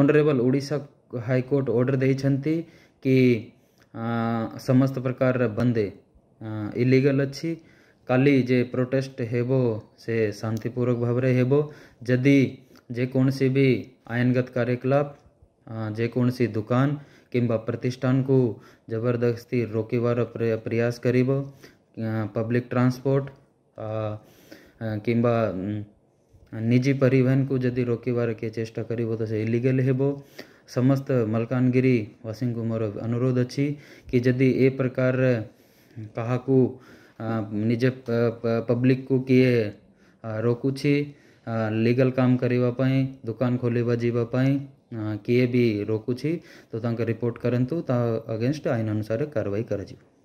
honourable ओडा high court order दे कि समस्त प्रकार बंदे इलिगल अच्छी काली जे प्रोटेस्ट हेबो से शांतिपूर्वक भाव हेबो जदि जेकोसी भी आईनगत कार्यकलाप जेकोसी दुकान किंबा प्रतिष्ठान को जबरदस्ती रोकवार प्रयास कर पब्लिक ट्रांसपोर्ट किंबा निजी परिवहन को जदि रोकवार किए चेषा कर इलिगेल तो हो समस्त मलकानगिरीवासी को मोर अनुरोध अच्छी कि जदि ए प्रकार का निजे पब्लिक को किए रोकुचे लीगल काम करने दुकान खोल जावाई किए भी रोकुची तो रिपोर्ट करूँ तो अगेन्स्ट आईन अनुसार कार्रवाई कर